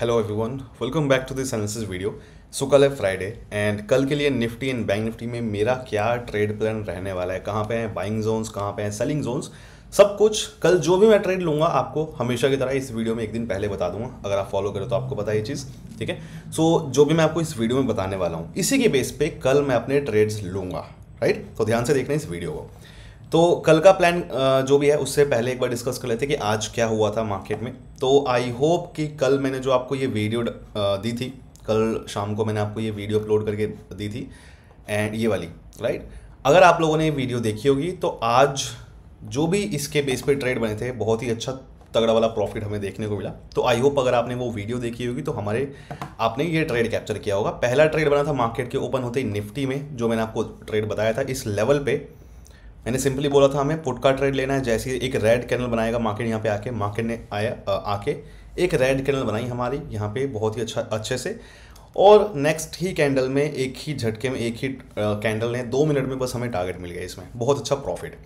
hello everyone welcome back to this analysis video so कल है Friday and कल के लिए निफ्टी एंड बैंक निफ्टी में मेरा क्या ट्रेड प्लान रहने वाला है कहाँ पे है बाइंग जोन्स कहाँ पे हैं सेलिंग जोन्स सब कुछ कल जो भी मैं ट्रेड लूँगा आपको हमेशा की तरह इस वीडियो में एक दिन पहले बता दूंगा अगर आप फॉलो करें तो आपको पता ये चीज़ ठीक है सो जो भी मैं आपको इस वीडियो में बताने वाला हूँ इसी के बेस पे कल मैं अपने ट्रेड्स लूँगा राइट तो ध्यान से देखना इस वीडियो को तो कल का प्लान जो भी है उससे पहले एक बार डिस्कस कर लेते कि आज क्या हुआ था मार्केट में तो आई होप कि कल मैंने जो आपको ये वीडियो दी थी कल शाम को मैंने आपको ये वीडियो अपलोड करके दी थी एंड ये वाली राइट अगर आप लोगों ने ये वीडियो देखी होगी तो आज जो भी इसके बेस पे ट्रेड बने थे बहुत ही अच्छा तगड़ा वाला प्रॉफिट हमें देखने को मिला तो आई होप अगर आपने वो वीडियो देखी होगी तो हमारे आपने ये ट्रेड कैप्चर किया होगा पहला ट्रेड बना था मार्केट के ओपन होते ही निफ्टी में जो मैंने आपको ट्रेड बताया था इस लेवल पर मैंने सिंपली बोला था हमें पुट का ट्रेड लेना है जैसे एक रेड कैनल बनाएगा मार्केट यहाँ पे आके मार्केट ने आया आके एक रेड कैनल बनाई हमारी यहाँ पे बहुत ही अच्छा अच्छे से और नेक्स्ट ही कैंडल में एक ही झटके में एक ही कैंडल ने दो मिनट में बस हमें टारगेट मिल गया इसमें बहुत अच्छा प्रॉफिट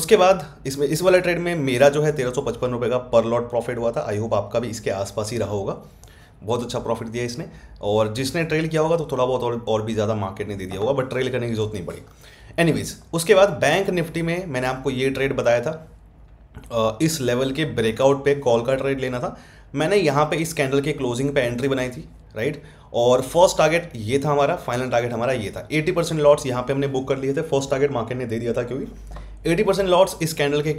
उसके बाद इसमें इस वाला ट्रेड में मेरा जो है तेरह सौ पचपन रुपये का पर लॉट प्रॉफिट हुआ था आई होप आपका भी इसके आसपास ही रहा होगा बहुत अच्छा प्रॉफिट दिया इसने और जिसने ट्रेल किया होगा तो थोड़ा बहुत और, और भी ज़्यादा मार्केट ने दे दिया होगा बट ट्रेल करने की जरूरत नहीं पड़ी एनीवेज उसके बाद बैंक निफ्टी में मैंने आपको ये ट्रेड बताया था इस लेवल के ब्रेकआउट पे कॉल का ट्रेड लेना था मैंने यहाँ पे इस कैंडल के क्लोजिंग पे एंट्री बनाई थी राइट और फर्स्ट टारगेट ये था हमारा फाइनल टारगेट हमारा ये था 80 परसेंट लॉट्स यहाँ पे हमने बुक कर लिए थे फर्स्ट टारगेट मार्केट ने दे दिया था क्योंकि 80 परसेंट लॉट्स इस कैंडल के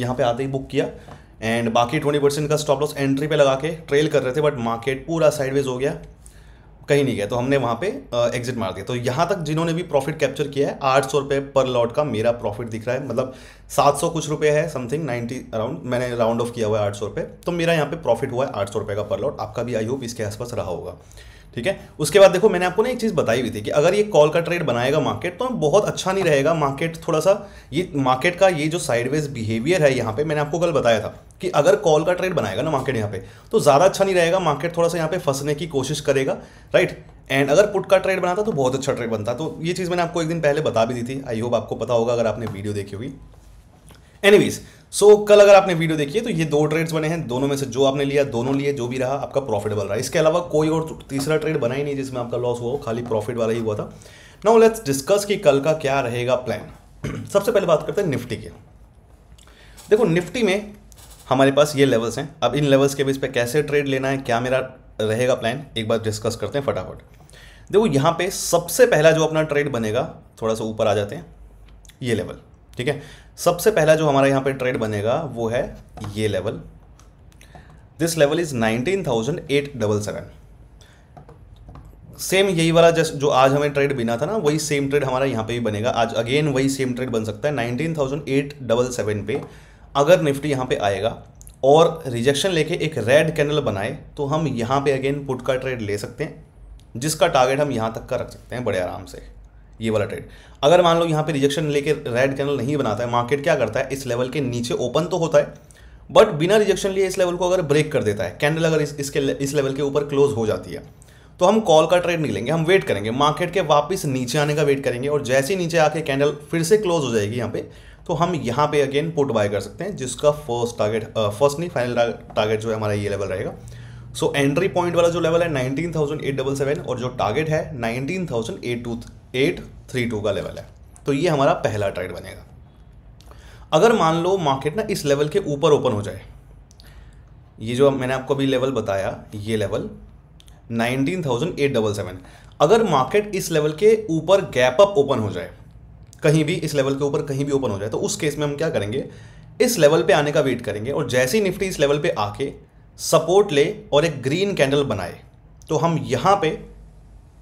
यहाँ पे आते ही बुक किया एंड बाकी 20 परसेंट का स्टॉप लॉस एंट्री पे लगा के ट्रेल कर रहे थे बट मार्केट पूरा साइडवेज हो गया कहीं नहीं गया तो हमने वहाँ पे एग्जिट मार दिया तो यहाँ तक जिन्होंने भी प्रॉफिट कैप्चर किया है आठ सौ रुपये पर लॉट का मेरा प्रॉफिट दिख रहा है मतलब सात सौ कुछ रुपये है समथिंग नाइन्टी अराउंड मैंने राउंड ऑफ किया हुआ है आठ सौ रुपये तो मेरा यहाँ पे प्रॉफिट हुआ है आठ सौ रुपये का पर लॉट आपका भी आई होप इसके आसपास रहा होगा ठीक है उसके बाद देखो मैंने आपको ना एक चीज़ बताई हुई थी कि अगर ये कॉल का ट्रेड बनाएगा मार्केट तो बहुत अच्छा नहीं रहेगा मार्केट थोड़ा सा ये मार्केट का ये जो साइडवेज बिहेवियर है यहाँ पे मैंने आपको कल बताया था कि अगर कॉल का ट्रेड बनाएगा ना मार्केट यहाँ पे तो ज़्यादा अच्छा नहीं रहेगा मार्केट थोड़ा सा यहाँ पे फंसने की कोशिश करेगा राइट एंड अगर पुट का ट्रेड बनाता तो बहुत अच्छा ट्रेड बनता तो ये चीज़ मैंने आपको एक दिन पहले बता भी दी थी आई होप आपको पता होगा अगर आपने वीडियो देखी हुई एनीवेज सो so, कल अगर आपने वीडियो देखी है तो ये दो ट्रेड्स बने हैं दोनों में से जो आपने लिया दोनों लिए जो भी रहा आपका प्रॉफिटेबल रहा इसके अलावा कोई और तीसरा ट्रेड बना ही नहीं जिसमें आपका लॉस हुआ खाली प्रॉफिट वाला ही हुआ था नाउ लेट्स डिस्कस कि कल का क्या रहेगा प्लान सबसे पहले बात करते हैं निफ्टी के देखो निफ्टी में हमारे पास ये लेवल्स हैं अब इन लेवल्स के बीच पे कैसे ट्रेड लेना है क्या मेरा रहेगा प्लान एक बार डिस्कस करते हैं फटाफट देखो यहाँ पे सबसे पहला जो अपना ट्रेड बनेगा थोड़ा सा ऊपर आ जाते हैं ये लेवल ठीक है सबसे पहला जो हमारा यहाँ पे ट्रेड बनेगा वो है ये level this level is nineteen thousand eight double seven same यही वाला जस्ट जो आज हमें ट्रेड बिना था ना वही सेम ट्रेड हमारा यहाँ पे भी बनेगा आज अगेन वही सेम ट्रेड बन सकता है nineteen thousand eight double seven पे अगर निफ्टी यहाँ पे आएगा और रिजेक्शन लेके एक रेड कैंडल बनाए तो हम यहाँ पे अगेन पुट का ट्रेड ले सकते हैं जिसका टारगेट हम यहाँ तक का रख सकते हैं बड़े आराम से ये वाला ट्रेड अगर मान लो यहाँ पे रिजेक्शन लेके रेड कैंडल नहीं बनाता है मार्केट क्या करता है इस लेवल के नीचे ओपन तो होता है बट बिना रिजेक्शन लिए इस लेवल को अगर ब्रेक कर देता है कैंडल अगर इस, इसके इस लेवल के ऊपर क्लोज हो जाती है तो हम कॉल का ट्रेड निकलेंगे हम वेट करेंगे मार्केट के वापस नीचे आने का वेट करेंगे और जैसे ही नीचे आके कैंडल फिर से क्लोज हो जाएगी यहाँ पे तो हम यहाँ पे अगेन पुट बाय कर सकते हैं जिसका फर्स्ट टारगेट फर्स्ट नहीं फाइनल टारगेट जो है हमारा ये लेवल रहेगा सो एंट्री पॉइंट वाला जो लेवल है nineteen thousand eight double seven और जो टारगेट है nineteen thousand eight two eight three two का लेवल है तो ये हमारा पहला ट्रेड बनेगा अगर मान लो मार्केट ना इस लेवल के ऊपर ओपन हो जाए ये जो मैंने आपको अभी लेवल बताया ये level nineteen thousand eight double seven अगर मार्केट इस लेवल के ऊपर गैप अप ओपन हो जाए कहीं भी इस लेवल के ऊपर कहीं भी ओपन हो जाए तो उस केस में हम क्या करेंगे इस लेवल पे आने का वेट करेंगे और जैसे ही निफ्टी इस लेवल पे आके सपोर्ट ले और एक ग्रीन कैंडल बनाए तो हम यहाँ पे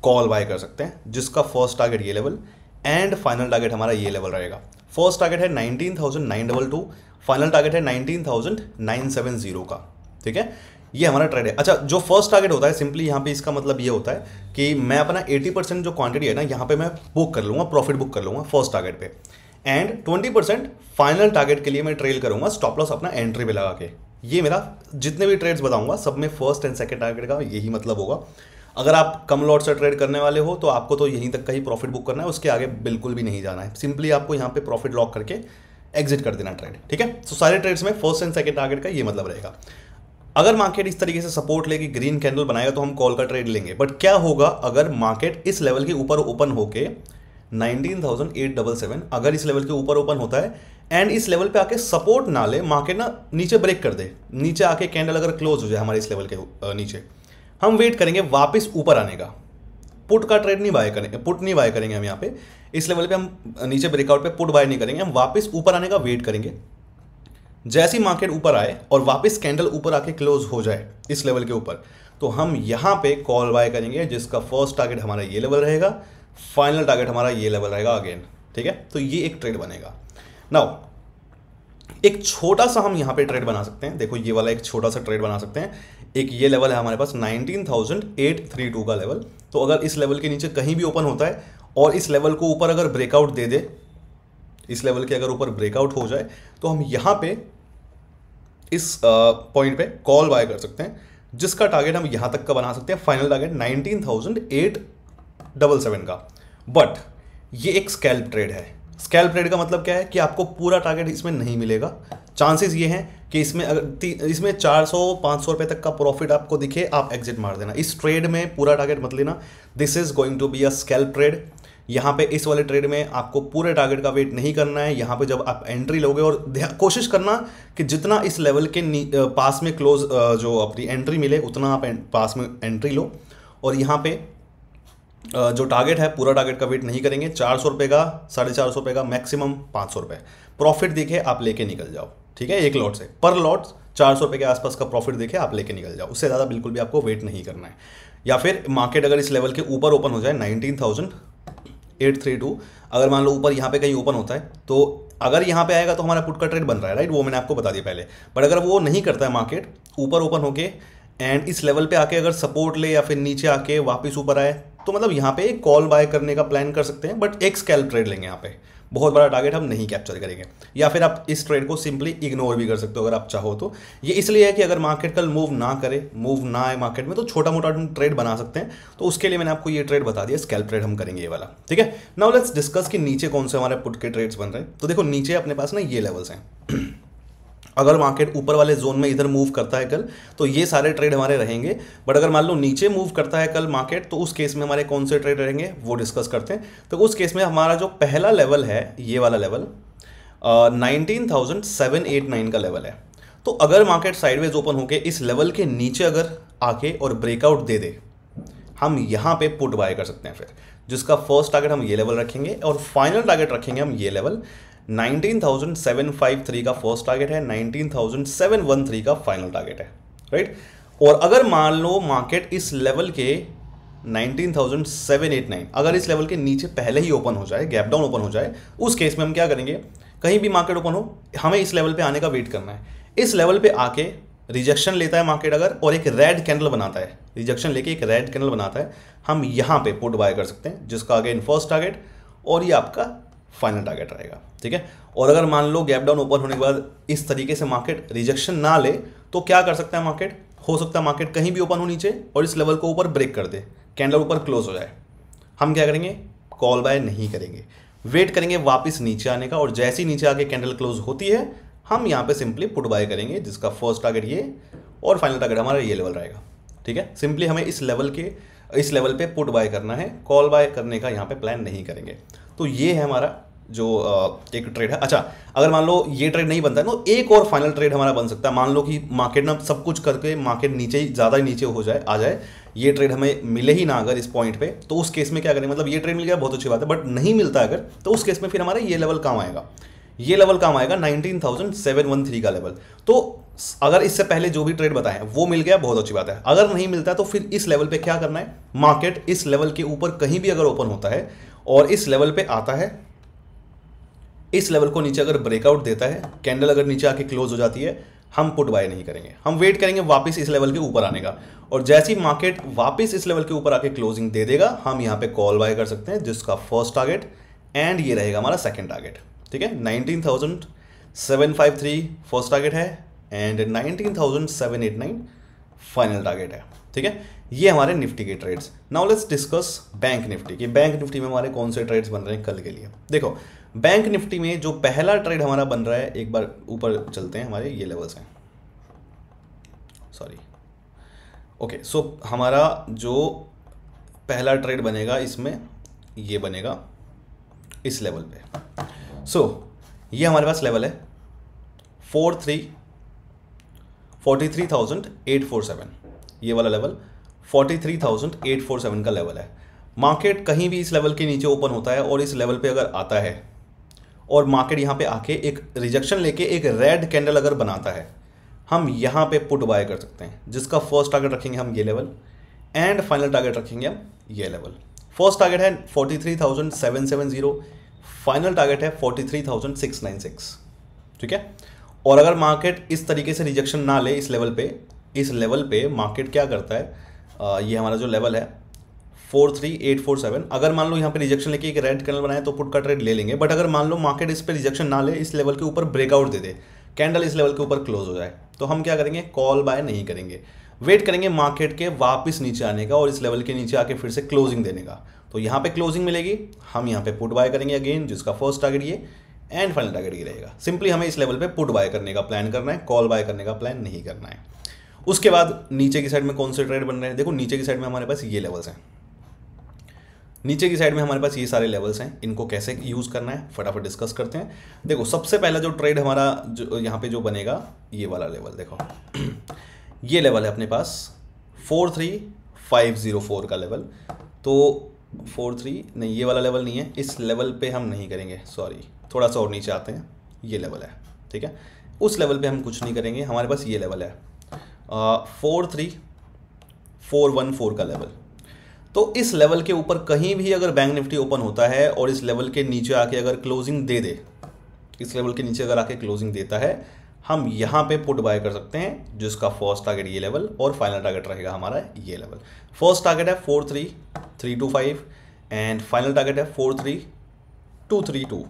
कॉल बाय कर सकते हैं जिसका फर्स्ट टारगेट ये लेवल एंड फाइनल टारगेट हमारा ये लेवल रहेगा फर्स्ट टारगेट है nineteen thousand nine double two final target है nineteen thousand nine seven zero का ठीक है ये हमारा ट्रेड है अच्छा जो फर्स्ट टारगेट होता है सिंपली यहाँ पे इसका मतलब ये होता है कि मैं अपना 80 परसेंट जो क्वांटिटी है ना यहाँ पे मैं बुक कर लूँगा प्रॉफिट बुक कर लूँगा फर्स्ट टारगेट पे एंड 20 परसेंट फाइनल टारगेट के लिए मैं ट्रेल करूँगा स्टॉप लॉस अपना एंट्री पे लगा के ये मेरा जितने भी ट्रेड्स बताऊँगा सब में फर्स्ट एंड सेकेंड टारगेट का यही मतलब होगा अगर आप कम लॉट से ट्रेड करने वाले हो तो आपको तो यहीं तक का ही प्रॉफिट बुक करना है उसके आगे बिल्कुल भी नहीं जाना है सिंपली आपको यहाँ पे प्रॉफिट लॉक करके एग्जिट कर देना ट्रेड ठीक है सो सारे ट्रेड्स में फर्स्ट एंड सेकंड टारगेट का ये मतलब रहेगा अगर मार्केट इस तरीके से सपोर्ट लेके ग्रीन कैंडल बनाएगा तो हम कॉल का ट्रेड लेंगे बट क्या होगा अगर मार्केट इस लेवल के ऊपर ओपन होके नाइनटीन अगर इस लेवल के ऊपर ओपन होता है एंड इस लेवल पे आके सपोर्ट ना ले मार्केट ना नीचे ब्रेक कर दे नीचे आके कैंडल अगर क्लोज हो जाए हमारे इस लेवल के नीचे हम वेट करेंगे वापस ऊपर आने का पुट का ट्रेड नहीं बाय करेंगे पुट नहीं बाय करेंगे हम यहाँ पे इस लेवल पे हम नीचे ब्रेकआउट पे पुट बाय नहीं करेंगे हम वापस ऊपर आने का वेट करेंगे जैसी मार्केट ऊपर आए और वापस कैंडल ऊपर आके क्लोज हो जाए इस लेवल के ऊपर तो हम यहाँ पे कॉल बाय करेंगे जिसका फर्स्ट टारगेट हमारा ये लेवल रहेगा फाइनल टारगेट हमारा ये लेवल रहेगा अगेन ठीक है तो ये एक ट्रेड बनेगा नाउ एक छोटा सा हम यहाँ पे ट्रेड बना सकते हैं देखो ये वाला एक छोटा सा ट्रेड बना सकते हैं एक ये लेवल है हमारे पास 19,832 का लेवल तो अगर इस लेवल के नीचे कहीं भी ओपन होता है और इस लेवल को ऊपर अगर ब्रेकआउट दे दे इस लेवल के अगर ऊपर ब्रेकआउट हो जाए तो हम यहाँ पे इस पॉइंट पे कॉल बाय कर सकते हैं जिसका टारगेट हम यहाँ तक का बना सकते हैं final target nineteen thousand eight double seven का बट ये एक स्कैल्प ट्रेड है स्कैल्प ट्रेड का मतलब क्या है कि आपको पूरा टारगेट इसमें नहीं मिलेगा चांसेस ये हैं कि इसमें अगर इसमें 400 500 रुपए तक का प्रॉफिट आपको दिखे आप एग्जिट मार देना इस ट्रेड में पूरा टारगेट मत लेना this is going to be a scalp trade यहाँ पे इस वाले ट्रेड में आपको पूरे टारगेट का वेट नहीं करना है यहाँ पे जब आप एंट्री लोगे और कोशिश करना कि जितना इस लेवल के पास में क्लोज जो अपनी एंट्री मिले उतना आप पास में एंट्री लो और यहाँ पे जो टारगेट है पूरा टारगेट का वेट नहीं करेंगे चार सौ रुपये का साढ़े चार सौ रुपये का मैक्सिमम पाँच सौ रुपये प्रॉफिट देखे आप लेके निकल जाओ ठीक है एक लॉट से पर लॉट चार सौ रुपये के आसपास का प्रॉफिट देखे आप लेके निकल जाओ उससे ज़्यादा बिल्कुल भी आपको वेट नहीं करना है या फिर मार्केट अगर इस लेवल के ऊपर ओपन हो जाए nineteen thousand eight three two अगर मान लो ऊपर यहाँ पे कहीं ओपन होता है तो अगर यहाँ पे आएगा तो हमारा पुट का ट्रेड बन रहा है राइट वो मैंने आपको बता दिया पहले बट अगर वो नहीं करता है मार्केट ऊपर ओपन होके एंड इस लेवल पे आके अगर सपोर्ट ले या फिर नीचे आके वापस ऊपर आए तो मतलब यहाँ पे कॉल बाय करने का प्लान कर सकते हैं बट एक स्कैल्प ट्रेड लेंगे यहाँ पे बहुत बड़ा टारगेट हम नहीं कैप्चर करेंगे या फिर आप इस ट्रेड को सिंपली इग्नोर भी कर सकते हो अगर आप चाहो तो ये इसलिए है कि अगर मार्केट कल मूव ना करे मूव ना आए मार्केट में तो छोटा मोटा ट्रेड बना सकते हैं तो उसके लिए मैंने आपको ये ट्रेड बता दिया स्कैल्प ट्रेड हम करेंगे ये वाला ठीक है नाउ लेट्स डिस्कस कि नीचे कौन से हमारे पुट के ट्रेड्स बन रहे हैं तो देखो नीचे अपने पास ना ये लेवल्स हैं अगर मार्केट ऊपर वाले जोन में इधर मूव करता है कल तो ये सारे ट्रेड हमारे रहेंगे बट अगर मान लो नीचे मूव करता है कल मार्केट तो उस केस में हमारे कौन से ट्रेड रहेंगे वो डिस्कस करते हैं तो उस केस में हमारा जो पहला लेवल है ये वाला level nineteen thousand seven eight nine का लेवल है तो अगर मार्केट साइडवेज ओपन होके इस लेवल के नीचे अगर आके और ब्रेकआउट दे दे हम यहाँ पे पुट बाय कर सकते हैं फिर जिसका फर्स्ट टारगेट हम ये लेवल रखेंगे और फाइनल टारगेट रखेंगे हम ये लेवल 19,753 का फर्स्ट टारगेट है 19,713 का फाइनल टारगेट है राइट और अगर मान लो मार्केट इस लेवल के 19,789 अगर इस लेवल के नीचे पहले ही ओपन हो जाए गैप डाउन ओपन हो जाए उस केस में हम क्या करेंगे कहीं भी मार्केट ओपन हो हमें इस लेवल पे आने का वेट करना है इस लेवल पे आके रिजेक्शन लेता है मार्केट अगर और एक रेड कैंडल बनाता है रिजेक्शन लेके एक रेड कैंडल बनाता है हम यहाँ पे पुट बाय कर सकते हैं जिसका अगेन फर्स्ट टारगेट और ये आपका फाइनल टारगेट रहेगा ठीक है और अगर मान लो गैप डाउन ओपन होने के बाद इस तरीके से मार्केट रिजेक्शन ना ले तो क्या कर सकता है मार्केट हो सकता है मार्केट कहीं भी ओपन हो नीचे और इस लेवल को ऊपर ब्रेक कर दे कैंडल ऊपर क्लोज हो जाए हम क्या करेंगे कॉल बाय नहीं करेंगे वेट करेंगे वापस नीचे आने का और जैसे ही नीचे आके कैंडल क्लोज होती है हम यहाँ पे सिंपली पुट बाय करेंगे जिसका फर्स्ट टारगेट ये और फाइनल टारगेट हमारा ये लेवल रहेगा ठीक है सिंपली हमें इस लेवल के इस लेवल पे पुट बाय करना है कॉल बाय करने का यहाँ पे प्लान नहीं करेंगे तो ये है हमारा जो एक ट्रेड है अच्छा अगर मान लो ये ट्रेड नहीं बनता है तो एक और फाइनल ट्रेड हमारा बन सकता है मान लो कि मार्केट ना सब कुछ करके मार्केट नीचे ही ज़्यादा ही नीचे हो जाए आ जाए ये ट्रेड हमें मिले ही ना अगर इस पॉइंट पे तो उस केस में क्या करें मतलब ये ट्रेड मिल गया बहुत अच्छी बात है बट नहीं मिलता अगर तो उस केस में फिर हमारा ये लेवल काम आएगा ये लेवल काम आएगा नाइनटीन का लेवल तो अगर इससे पहले जो भी ट्रेड बताएं वो मिल गया बहुत अच्छी बात है अगर नहीं मिलता तो फिर इस लेवल पर क्या करना है मार्केट इस लेवल के ऊपर कहीं भी अगर ओपन होता है और इस लेवल पे आता है इस लेवल को नीचे अगर ब्रेकआउट देता है कैंडल अगर नीचे आके क्लोज हो जाती है हम पुट बाय नहीं करेंगे हम वेट करेंगे वापस इस लेवल के ऊपर आने का और जैसी मार्केट वापस इस लेवल के ऊपर आके क्लोजिंग दे देगा हम यहाँ पे कॉल बाय कर सकते हैं जिसका फर्स्ट टारगेट एंड ये रहेगा हमारा सेकेंड टारगेट ठीक है nineteen thousand seven five three first target है and nineteen thousand seven eight nine final target है ठीक है ये हमारे निफ्टी के trades now let's discuss bank Nifty कि बैंक निफ्टी में हमारे कौन से ट्रेड्स बन रहे हैं कल के लिए देखो बैंक निफ्टी में जो पहला ट्रेड हमारा बन रहा है एक बार ऊपर चलते हैं हमारे ये लेवल्स हैं सॉरी ओके सो हमारा जो पहला ट्रेड बनेगा इसमें ये बनेगा इस लेवल पे सो so, ये हमारे पास लेवल है four three forty three thousand eight four seven ये वाला लेवल 43,847 का लेवल है मार्केट कहीं भी इस लेवल के नीचे ओपन होता है और इस लेवल पे अगर आता है और मार्केट यहाँ पे आके एक रिजेक्शन लेके एक रेड कैंडल अगर बनाता है हम यहाँ पे पुट बाय कर सकते हैं जिसका फर्स्ट टारगेट रखेंगे हम ये लेवल एंड फाइनल टारगेट रखेंगे हम ये लेवल फर्स्ट टारगेट है 43,770 फाइनल टारगेट है 43,696 ठीक है और अगर मार्केट इस तरीके से रिजेक्शन ना ले इस लेवल पे इस लेवल पे मार्केट क्या करता है आ, ये हमारा जो लेवल है four three eight four seven अगर मान लो यहाँ पे रिजेक्शन लेके एक रेड कैनल बनाए तो पुट का ट्रेड ले लेंगे बट अगर मान लो मार्केट इस पर रिजेक्शन ना ले इस लेवल के ऊपर ब्रेकआउट दे दे कैंडल इस लेवल के ऊपर क्लोज हो जाए तो हम क्या करेंगे कॉल बाय नहीं करेंगे वेट करेंगे मार्केट के वापस नीचे आने का और इस लेवल के नीचे आके फिर से क्लोजिंग देने का तो यहाँ पे क्लोजिंग मिलेगी हम यहाँ पे पुट बाय करेंगे अगेन जिसका फर्स्ट टारगेट ये एंड फाइनल टारगेट ये रहेगा सिंपली हमें इस लेवल पे पुट बाय करने का प्लान करना है कॉल बाय करने का प्लान नहीं करना है उसके बाद नीचे की साइड में कौन से ट्रेड बन रहे हैं देखो नीचे की साइड में हमारे पास ये लेवल्स हैं नीचे की साइड में हमारे पास ये सारे लेवल्स हैं इनको कैसे यूज़ करना है फटाफट डिस्कस करते हैं देखो सबसे पहला जो ट्रेड हमारा जो यहाँ पे जो बनेगा ये वाला लेवल देखो ये लेवल है अपने पास four three five zero four का लेवल तो फोर थ्री नहीं ये वाला लेवल नहीं है इस लेवल पे हम नहीं करेंगे सॉरी थोड़ा सा और नीचे आते हैं ये लेवल है ठीक है उस लेवल पे हम कुछ नहीं करेंगे हमारे पास ये लेवल है four three four one four का लेवल तो इस लेवल के ऊपर कहीं भी अगर बैंक निफ्टी ओपन होता है और इस लेवल के नीचे आके अगर क्लोजिंग दे दे इस लेवल के नीचे अगर आके क्लोजिंग देता है हम यहाँ पे पुट बाय कर सकते हैं जिसका फर्स्ट टारगेट ये लेवल और फाइनल टारगेट रहेगा हमारा ये लेवल फर्स्ट टारगेट है four three three two five and final target है four three two three two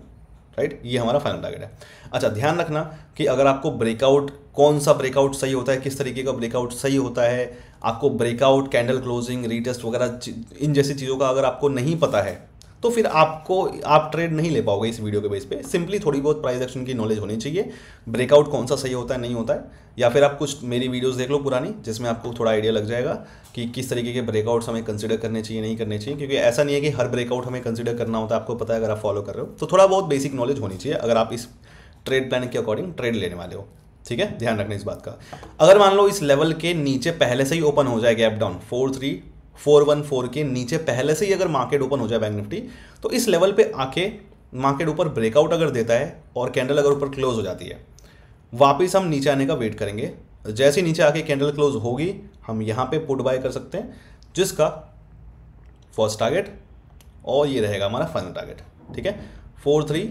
right ये हमारा फाइनल टारगेट है अच्छा ध्यान रखना कि अगर आपको ब्रेकआउट कौन सा ब्रेकआउट सही होता है किस तरीके का ब्रेकआउट सही होता है आपको ब्रेकआउट कैंडल क्लोजिंग रीटेस्ट वगैरह इन जैसी चीज़ों का अगर आपको नहीं पता है तो फिर आपको आप ट्रेड नहीं ले पाओगे इस वीडियो के बेस पे सिंपली थोड़ी बहुत प्राइस एक्शन की नॉलेज होनी चाहिए ब्रेकआउट कौन सा सही होता है नहीं होता है या फिर आप कुछ मेरी वीडियोस देख लो पुरानी जिसमें आपको थोड़ा आइडिया लग जाएगा कि किस तरीके के ब्रेकआउट्स हमें कंसिडर करने चाहिए नहीं करने चाहिए क्योंकि ऐसा नहीं है कि हर ब्रेकआउट हमें कंसिडर करना होता है आपको पता है अगर आप फॉलो कर रहे हो तो थोड़ा बहुत बेसिक नॉलेज होनी चाहिए अगर आप इस ट्रेड प्लान के अकॉर्डिंग ट्रेड लेने वाले हो ठीक है ध्यान रखना इस बात का अगर मान लो इस लेवल के नीचे पहले से ही ओपन हो जाए gap down four three four one four के नीचे पहले से ही अगर मार्केट ओपन हो जाए बैंक निफ्टी तो इस लेवल पे आके मार्केट ऊपर ब्रेकआउट अगर देता है और कैंडल अगर ऊपर क्लोज हो जाती है वापस हम नीचे आने का वेट करेंगे जैसे ही नीचे आके कैंडल क्लोज होगी हम यहाँ पे पुट बाय कर सकते हैं जिसका फर्स्ट टारगेट और ये रहेगा हमारा फाइनल टारगेट ठीक है four three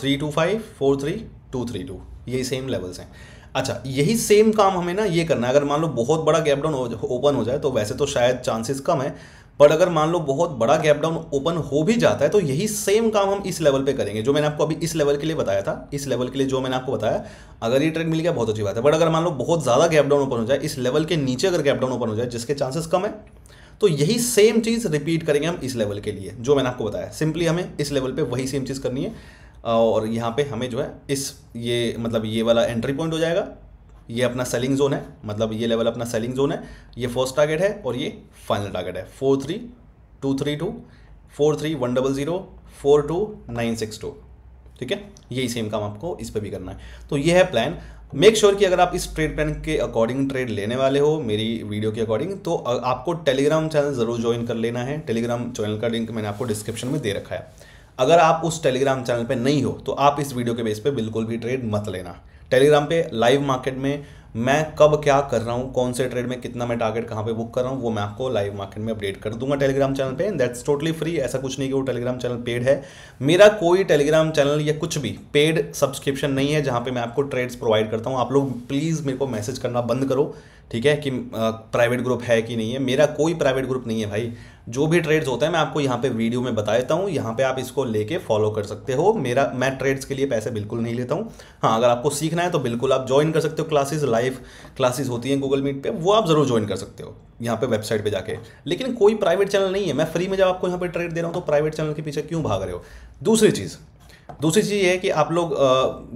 three two five four three two three two यही सेम लेवल्स हैं अच्छा यही सेम काम हमें ना ये करना है अगर मान लो बहुत बड़ा गैप डाउन ओपन हो जाए तो वैसे तो शायद चांसेस कम है पर अगर मान लो बहुत बड़ा गैप डाउन ओपन हो भी जाता है तो यही सेम काम हम इस लेवल पे करेंगे जो मैंने आपको अभी इस लेवल के लिए बताया था इस लेवल के लिए जो मैंने आपको बताया अगर ये ट्रेड मिल गया बहुत अच्छी बात है बट अगर मान लो बहुत ज़्यादा गैप डाउन ओपन हो जाए इस लेवल के नीचे अगर गैप डाउन ओपन हो जाए जिसके चांसेस कम है तो यही सेम चीज़ रिपीट करेंगे हम इस लेवल के लिए जो मैंने आपको बताया सिंपली हमें इस लेवल पर वही सेम चीज़ करनी है और यहाँ पे हमें जो है इस ये मतलब ये वाला एंट्री पॉइंट हो जाएगा ये अपना सेलिंग जोन है मतलब ये लेवल अपना सेलिंग जोन है ये फर्स्ट टारगेट है और ये फाइनल टारगेट है four three two three two four three one double zero four two nine six two ठीक है यही सेम काम आपको इस पर भी करना है तो ये है प्लान मेक श्योर sure कि अगर आप इस ट्रेड प्लान के अकॉर्डिंग ट्रेड लेने वाले हो मेरी वीडियो के अकॉर्डिंग तो आपको टेलीग्राम चैनल ज़रूर ज्वाइन कर लेना है टेलीग्राम चैनल का लिंक मैंने आपको डिस्क्रिप्शन में दे रखा है अगर आप उस टेलीग्राम चैनल पे नहीं हो तो आप इस वीडियो के बेस पे बिल्कुल भी ट्रेड मत लेना टेलीग्राम पे लाइव मार्केट में मैं कब क्या कर रहा हूँ कौन से ट्रेड में कितना मैं टारगेट कहाँ पे बुक कर रहा हूँ वो मैं आपको लाइव मार्केट में अपडेट कर दूंगा टेलीग्राम चैनल पे दैट्स टोटली फ्री ऐसा कुछ नहीं कि वो टेलीग्राम चैनल पेड है मेरा कोई टेलीग्राम चैनल या कुछ भी पेड सब्सक्रिप्शन नहीं है जहाँ पे मैं आपको ट्रेड्स प्रोवाइड करता हूँ आप लोग प्लीज़ मेरे को मैसेज करना बंद करो ठीक है कि प्राइवेट ग्रुप है कि नहीं है मेरा कोई प्राइवेट ग्रुप नहीं है भाई जो भी ट्रेड्स होते हैं मैं आपको यहाँ पे वीडियो में बता देता हूँ यहाँ पे आप इसको लेके फॉलो कर सकते हो मेरा मैं ट्रेड्स के लिए पैसे बिल्कुल नहीं लेता हूँ हाँ अगर आपको सीखना है तो बिल्कुल आप ज्वाइन कर सकते हो क्लासेस लाइव क्लासेस होती हैं गूगल मीट पे वो आप ज़रूर ज्वाइन कर सकते हो यहाँ पे वेबसाइट पे जाके लेकिन कोई प्राइवेट चैनल नहीं है मैं फ्री में जब आपको यहाँ पर ट्रेड दे रहा हूँ तो प्राइवेट चैनल के पीछे क्यों भाग रहे हो दूसरी चीज़ दूसरी चीज़ ये है कि आप लोग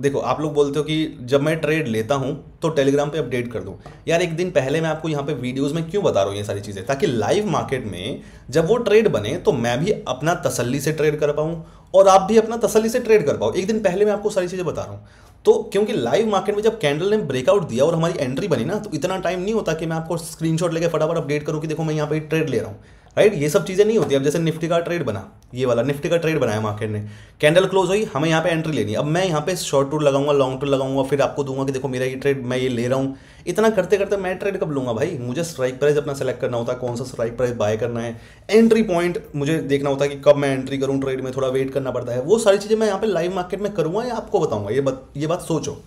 देखो आप लोग बोलते हो कि जब मैं ट्रेड लेता हूँ तो टेलीग्राम पे अपडेट कर दूँ यार एक दिन पहले मैं आपको यहाँ पे वीडियोस में क्यों बता रहा हूँ ये सारी चीज़ें ताकि लाइव मार्केट में जब वो ट्रेड बने तो मैं भी अपना तसल्ली से ट्रेड कर पाऊँ और आप भी अपना तसली से ट्रेड कर पाओ एक दिन पहले मैं आपको सारी चीज़ें बता रहा हूँ तो क्योंकि लाइव मार्केट में जब कैंडल ने ब्रेकआउट दिया और हमारी एंट्री बनी ना तो इतना टाइम नहीं होता कि मैं आपको स्क्रीनशॉट लेके फटाफट अपडेट करूँ कि देखो मैं यहाँ पर ट्रेड ले रहा हूँ राइट ये सब चीज़ें नहीं होती अब जैसे निफ्टी का ट्रेड बना ये वाला निफ्टी का ट्रेड बनाया मार्केट ने कैंडल क्लोज हुई हमें यहाँ पे एंट्री लेनी अब मैं यहाँ पे शॉर्ट टूर लगाऊंगा लॉन्ग टूर लगाऊंगा फिर आपको दूंगा कि देखो मेरा ये ट्रेड मैं ये ले रहा हूँ इतना करते करते मैं ट्रेड कब लूँगा भाई मुझे स्ट्राइक प्राइस अपना सेलेक्ट करना होता है कौन सा स्ट्राइक प्राइस बाय करना है एंट्री पॉइंट मुझे देखना होता है कि कब मैं एंट्री करूँ ट्रेड में थोड़ा वेट करना पड़ता है वो सारी चीज़ें मैं यहाँ पर लाइव मार्केट में करूँगा या आपको बताऊँगा ये बात ये बात सोचो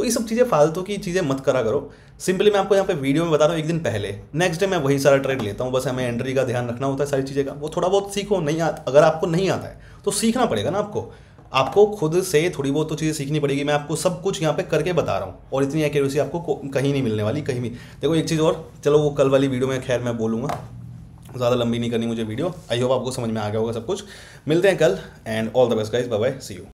तो ये सब चीज़ें फालतू की चीज़ें मत करा करो सिंपली मैं आपको यहाँ पे वीडियो में बता रहा हूँ एक दिन पहले नेक्स्ट डे मैं वही सारा ट्रेड लेता हूँ बस हमें एंट्री का ध्यान रखना होता है सारी चीज़ें का वो थोड़ा बहुत सीखो नहीं आता अगर आपको नहीं आता है तो सीखना पड़ेगा ना आपको आपको खुद से थोड़ी बहुत तो चीज़ें सीखनी पड़ेगी मैं आपको सब कुछ यहाँ पे करके बता रहा हूँ और इतनी एक्यूरेसी आपको कहीं नहीं मिलने वाली कहीं भी देखो एक चीज़ और चलो वो कल वाली वीडियो में खैर मैं बोलूँगा ज़्यादा लंबी नहीं करनी मुझे वीडियो आई होप आपको समझ में आ गया होगा सब कुछ मिलते हैं कल and all the best guys bye bye see you